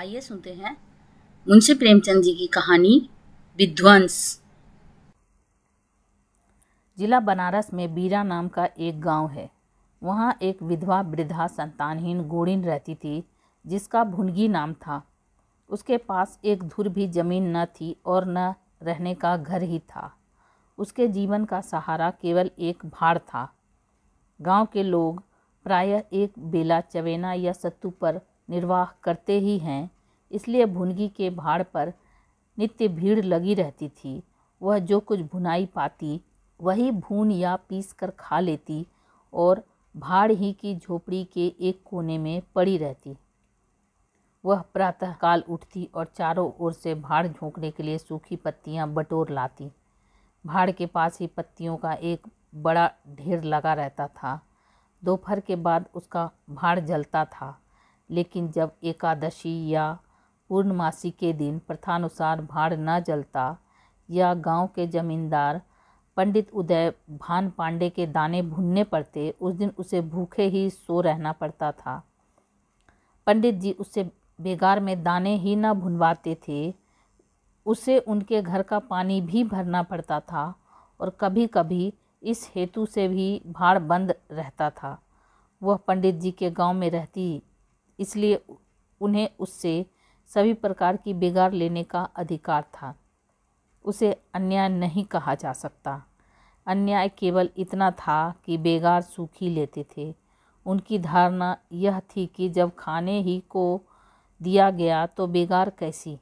आइए सुनते हैं मुंशी प्रेमचंद जी की कहानी विध्वंस जिला बनारस में बीरा नाम का एक गांव है वहाँ एक विधवा वृद्धा संतानहीन गोड़िन रहती थी जिसका भुनगी नाम था उसके पास एक धुर भी जमीन न थी और न रहने का घर ही था उसके जीवन का सहारा केवल एक भाड़ था गांव के लोग प्रायः एक बेला चवेना या सत्तू पर निर्वाह करते ही हैं इसलिए भुनगी के भाड़ पर नित्य भीड़ लगी रहती थी वह जो कुछ भुनाई पाती वही भून या पीस कर खा लेती और भाड़ ही की झोपड़ी के एक कोने में पड़ी रहती वह प्रातःकाल उठती और चारों ओर से भाड़ झोंकने के लिए सूखी पत्तियां बटोर लाती भाड़ के पास ही पत्तियों का एक बड़ा ढेर लगा रहता था दोपहर के बाद उसका भाड़ जलता था लेकिन जब एकादशी या पूर्णमासी के दिन प्रथानुसार भाड़ न जलता या गांव के जमींदार पंडित उदय भान पांडे के दाने भुनने पड़ते उस दिन उसे भूखे ही सो रहना पड़ता था पंडित जी उससे बेगार में दाने ही ना भुनवाते थे उसे उनके घर का पानी भी भरना पड़ता था और कभी कभी इस हेतु से भी भाड़ बंद रहता था वह पंडित जी के गांव में रहती इसलिए उन्हें उससे सभी प्रकार की बेगार लेने का अधिकार था उसे अन्याय नहीं कहा जा सकता अन्याय केवल इतना था कि बेगार सूखी लेते थे उनकी धारणा यह थी कि जब खाने ही को दिया गया तो बेगार कैसी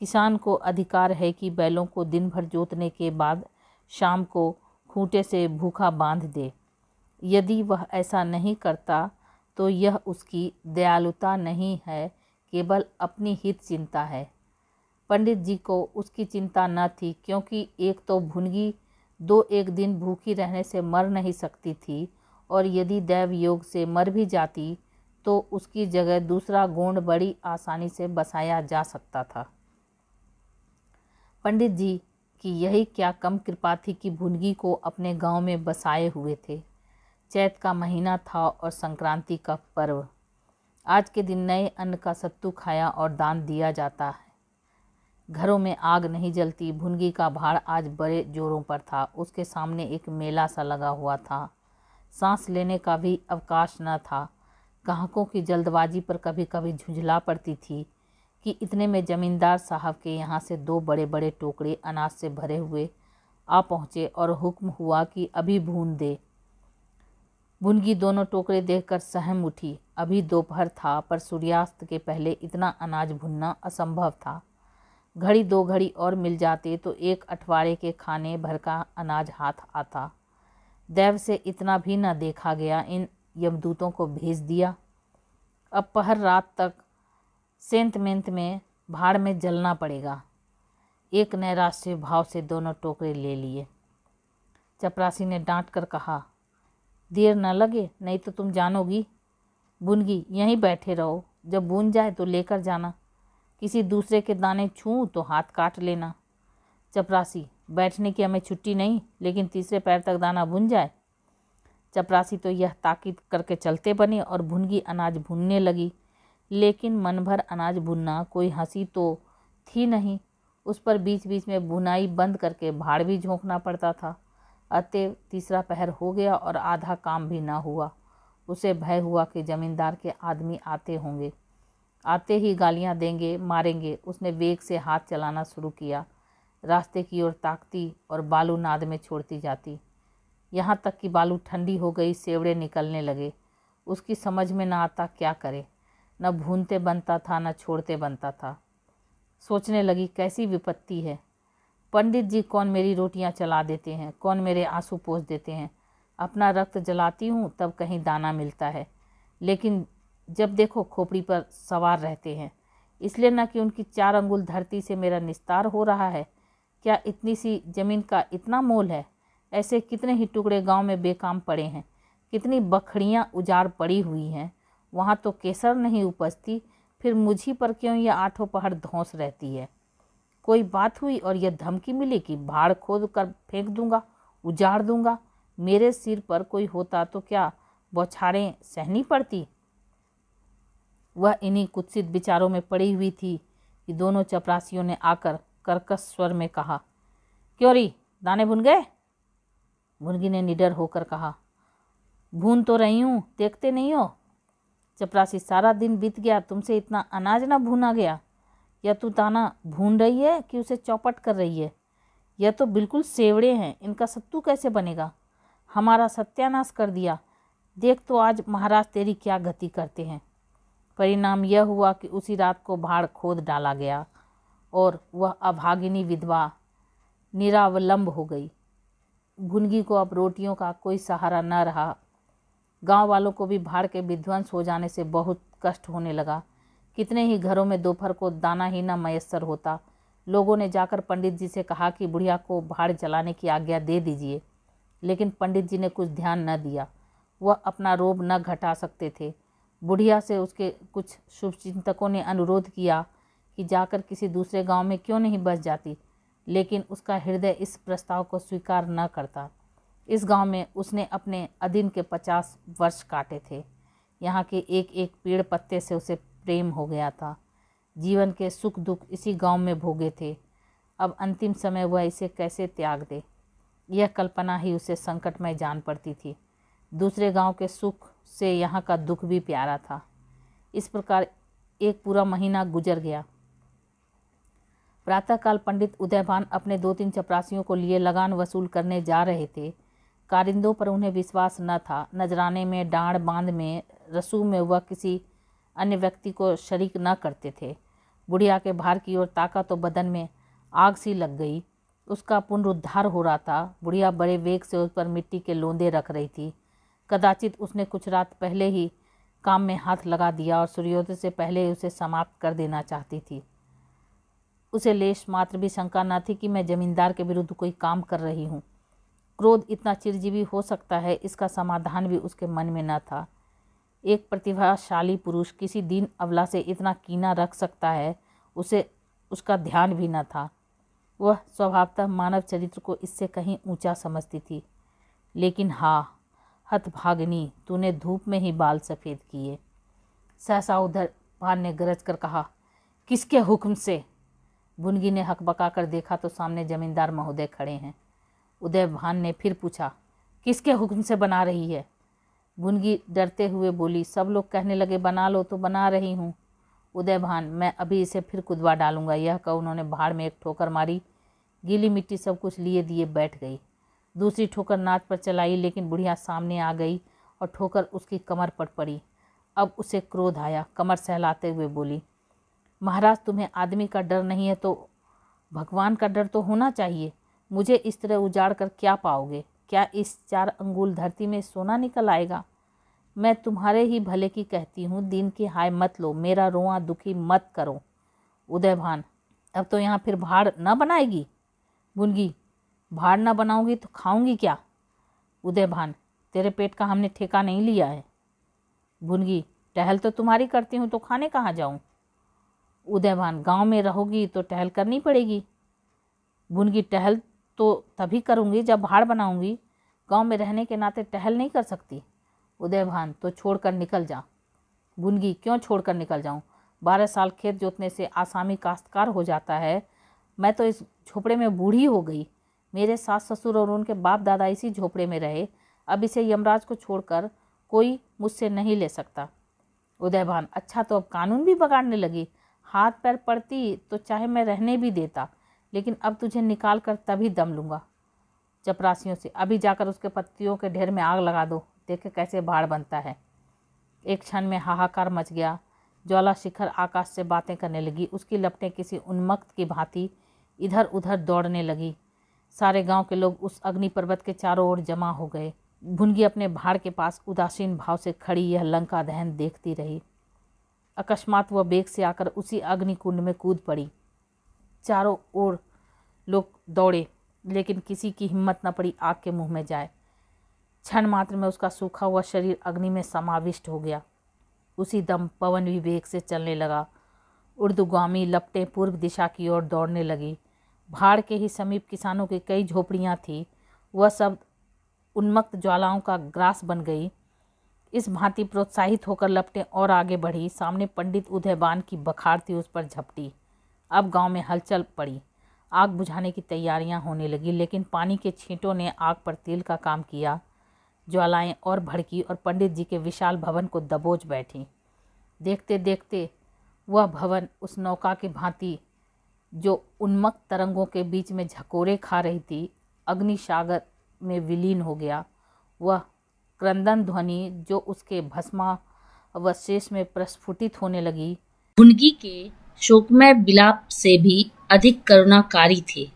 किसान को अधिकार है कि बैलों को दिन भर जोतने के बाद शाम को खूंटे से भूखा बांध दे यदि वह ऐसा नहीं करता तो यह उसकी दयालुता नहीं है केवल अपनी हित चिंता है पंडित जी को उसकी चिंता न थी क्योंकि एक तो भुनगी दो एक दिन भूखी रहने से मर नहीं सकती थी और यदि दैव योग से मर भी जाती तो उसकी जगह दूसरा गोंड बड़ी आसानी से बसाया जा सकता था पंडित जी की यही क्या कम कृपा थी कि भुनगी को अपने गांव में बसाए हुए थे चैत का महीना था और संक्रांति का पर्व आज के दिन नए अन्न का सत्तू खाया और दान दिया जाता है घरों में आग नहीं जलती भुनगी का भाड़ आज बड़े जोरों पर था उसके सामने एक मेला सा लगा हुआ था सांस लेने का भी अवकाश न था ग्राहकों की जल्दबाजी पर कभी कभी झुंझला पड़ती थी कि इतने में जमींदार साहब के यहाँ से दो बड़े बड़े टोकरे अनाज से भरे हुए आ पहुँचे और हुक्म हुआ कि अभी भून दे बुनगी दोनों टोकरे देखकर सहम उठी अभी दोपहर था पर सूर्यास्त के पहले इतना अनाज भुनना असंभव था घड़ी दो घड़ी और मिल जाते तो एक अठवारे के खाने भर का अनाज हाथ आता दैव से इतना भी न देखा गया इन यमदूतों को भेज दिया अब पहर रात तक सेंत मेंत में भाड़ में जलना पड़ेगा एक नैराश्य भाव से दोनों टोकरे ले लिए चपरासी ने डांट कर कहा देर न लगे नहीं तो तुम जानोगी बुनगी यहीं बैठे रहो जब बुन जाए तो लेकर जाना किसी दूसरे के दाने छूँ तो हाथ काट लेना चपरासी बैठने की हमें छुट्टी नहीं लेकिन तीसरे पैर तक दाना बुन जाए चपरासी तो यह ताकीद करके चलते बने और भुनगी अनाज भुनने लगी लेकिन मन भर अनाज भुनना कोई हंसी तो थी नहीं उस पर बीच बीच में बुनाई बंद करके भाड़ भी झोंकना पड़ता था अतएव तीसरा पहर हो गया और आधा काम भी ना हुआ उसे भय हुआ कि जमींदार के आदमी आते होंगे आते ही गालियां देंगे मारेंगे उसने वेग से हाथ चलाना शुरू किया रास्ते की ओर ताकती और बालू नाद में छोड़ती जाती यहाँ तक कि बालू ठंडी हो गई सेवड़े निकलने लगे उसकी समझ में ना आता क्या करे न भूनते बनता था न छोड़ते बनता था सोचने लगी कैसी विपत्ति है पंडित जी कौन मेरी रोटियां चला देते हैं कौन मेरे आंसू पोस देते हैं अपना रक्त जलाती हूँ तब कहीं दाना मिलता है लेकिन जब देखो खोपड़ी पर सवार रहते हैं इसलिए न कि उनकी चार अंगुल धरती से मेरा निस्तार हो रहा है क्या इतनी सी जमीन का इतना मोल है ऐसे कितने ही टुकड़े गांव में बेकाम पड़े हैं कितनी बखड़ियाँ उजाड़ पड़ी हुई हैं वहाँ तो केसर नहीं उपजती फिर मुझी पर क्यों ये आठों पहाड़ धौंस रहती है कोई बात हुई और यह धमकी मिली कि भाड़ खोद कर फेंक दूंगा उजाड़ दूंगा मेरे सिर पर कोई होता तो क्या बौछारें सहनी पड़ती वह इन्हीं कुत्सित विचारों में पड़ी हुई थी कि दोनों चपरासियों ने आकर कर्कश स्वर में कहा क्यों रही दाने भुन गए मुर्गी ने निडर होकर कहा भून तो रही हूँ देखते नहीं हो चपरासी सारा दिन बीत गया तुमसे इतना अनाज ना भूना गया या तो दाना भून रही है कि उसे चौपट कर रही है यह तो बिल्कुल सेवड़े हैं इनका सत्तू कैसे बनेगा हमारा सत्यानाश कर दिया देख तो आज महाराज तेरी क्या गति करते हैं परिणाम यह हुआ कि उसी रात को भाड़ खोद डाला गया और वह अभागिनी विधवा निरावलंब हो गई भुनगी को अब रोटियों का कोई सहारा न रहा गांव वालों को भी भाड़ के विध्वंस हो जाने से बहुत कष्ट होने लगा कितने ही घरों में दोपहर को दाना ही न मयसर होता लोगों ने जाकर पंडित जी से कहा कि बुढ़िया को भाड़ जलाने की आज्ञा दे दीजिए लेकिन पंडित जी ने कुछ ध्यान न दिया वह अपना रोब न घटा सकते थे बुढ़िया से उसके कुछ शुभचिंतकों ने अनुरोध किया कि जाकर किसी दूसरे गांव में क्यों नहीं बस जाती लेकिन उसका हृदय इस प्रस्ताव को स्वीकार न करता इस गांव में उसने अपने अधीन के पचास वर्ष काटे थे यहाँ के एक एक पेड़ पत्ते से उसे प्रेम हो गया था जीवन के सुख दुख इसी गांव में भोगे थे अब अंतिम समय वह इसे कैसे त्याग दे यह कल्पना ही उसे संकटमय जान पड़ती थी दूसरे गांव के सुख से यहाँ का दुख भी प्यारा था इस प्रकार एक पूरा महीना गुजर गया प्रातःकाल पंडित उदयभान अपने दो तीन चपरासियों को लिए लगान वसूल करने जा रहे थे कारिंदों पर उन्हें विश्वास न था नजराने में डांड बांध में रसू में वह किसी अन्य व्यक्ति को शरीक न करते थे बुढ़िया के भार की ओर ताका तो बदन में आग सी लग गई उसका पुनरुद्धार हो रहा था बुढ़िया बड़े वेग से उस पर मिट्टी के लोंदे रख रही थी कदाचित उसने कुछ रात पहले ही काम में हाथ लगा दिया और सूर्योदय से पहले उसे समाप्त कर देना चाहती थी उसे लेश मात्र भी शंका न थी कि मैं जमींदार के विरुद्ध कोई काम कर रही हूँ क्रोध इतना चिरजीवी हो सकता है इसका समाधान भी उसके मन में न था एक प्रतिभाशाली पुरुष किसी दिन अवला से इतना कीना रख सकता है उसे उसका ध्यान भी न था वह स्वभावतः मानव चरित्र को इससे कहीं ऊंचा समझती थी लेकिन हाँ हथभागनी तूने धूप में ही बाल सफ़ेद किए सहसा उधर भान ने गरज कर कहा किसके हुक्म से बुनगी ने हक कर देखा तो सामने जमींदार महोदय खड़े हैं उदय भान ने फिर पूछा किसके हुक्म से बना रही है गुनगी डरते हुए बोली सब लोग कहने लगे बना लो तो बना रही हूँ उदय भान मैं अभी इसे फिर कुदवा डालूंगा यह कह उन्होंने भाड़ में एक ठोकर मारी गीली मिट्टी सब कुछ लिए दिए बैठ गई दूसरी ठोकर नाच पर चलाई लेकिन बुढ़िया सामने आ गई और ठोकर उसकी कमर पर पड़ी अब उसे क्रोध आया कमर सहलाते हुए बोली महाराज तुम्हें आदमी का डर नहीं है तो भगवान का डर तो होना चाहिए मुझे इस तरह उजाड़ कर क्या पाओगे क्या इस चार अंगुल धरती में सोना निकल आएगा मैं तुम्हारे ही भले की कहती हूँ दिन की हाय मत लो मेरा रोआ दुखी मत करो उदयभान अब तो यहाँ फिर भाड़ न बनाएगी गुनगी भाड़ ना बनाऊंगी तो खाऊंगी क्या उदयभान तेरे पेट का हमने ठेका नहीं लिया है गुनगी टहल तो तुम्हारी करती हूँ तो खाने कहाँ जाऊँ उदयभान गांव में रहोगी तो टहल करनी पड़ेगी बुनगी टहल तो तभी करूँगी जब भाड़ बनाऊँगी गांव में रहने के नाते टहल नहीं कर सकती उदयभान तो छोड़कर निकल जा बुनगी क्यों छोड़कर निकल जाऊं बारह साल खेत जोतने से आसामी काश्तकार हो जाता है मैं तो इस झोपड़े में बूढ़ी हो गई मेरे सास ससुर और उनके बाप दादा इसी झोपड़े में रहे अब इसे यमराज को छोड़कर कोई मुझसे नहीं ले सकता भान अच्छा तो अब कानून भी बगाड़ने लगी हाथ पैर पड़ती तो चाहे मैं रहने भी देता लेकिन अब तुझे निकाल कर तभी दम लूँगा चपरासियों से अभी जाकर उसके पत्तियों के ढेर में आग लगा दो देखे कैसे भाड़ बनता है एक क्षण में हाहाकार मच गया ज्वाला शिखर आकाश से बातें करने लगी उसकी लपटें किसी उन्मक्त की भांति इधर उधर दौड़ने लगी सारे गांव के लोग उस अग्नि पर्वत के चारों ओर जमा हो गए भुनगी अपने भाड़ के पास उदासीन भाव से खड़ी यह लंका दहन देखती रही अकस्मात वह बेग से आकर उसी अग्निकुंड में कूद पड़ी चारों ओर लोग दौड़े लेकिन किसी की हिम्मत न पड़ी आग के मुंह में जाए क्षण मात्र में उसका सूखा हुआ शरीर अग्नि में समाविष्ट हो गया उसी दम पवन विवेक से चलने लगा उर्दुगामी लपटें पूर्व दिशा की ओर दौड़ने लगी भाड़ के ही समीप किसानों की कई झोपड़ियाँ थीं वह सब उन्मक्त ज्वालाओं का ग्रास बन गई इस भांति प्रोत्साहित होकर लपटें और आगे बढ़ी सामने पंडित उदयबान की बखार थी उस पर झपटी अब गांव में हलचल पड़ी आग बुझाने की तैयारियां होने लगी लेकिन पानी के छींटों ने आग पर तेल का काम किया ज्वालाएं और भड़की और पंडित जी के विशाल भवन को दबोच बैठी देखते देखते वह भवन उस नौका की भांति जो उन्मक तरंगों के बीच में झकोरे खा रही थी अग्निशागर में विलीन हो गया वह क्रंदन ध्वनि जो उसके भस्मा अवशेष में प्रस्फुटित होने लगी उनकी के शोकमय बिलाप से भी अधिक करुणाकारी थे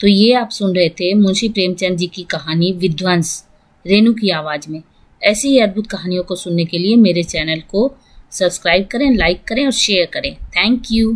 तो ये आप सुन रहे थे मुंशी प्रेमचंद जी की कहानी विध्वंस रेणु की आवाज़ में ऐसी ही अद्भुत कहानियों को सुनने के लिए मेरे चैनल को सब्सक्राइब करें लाइक करें और शेयर करें थैंक यू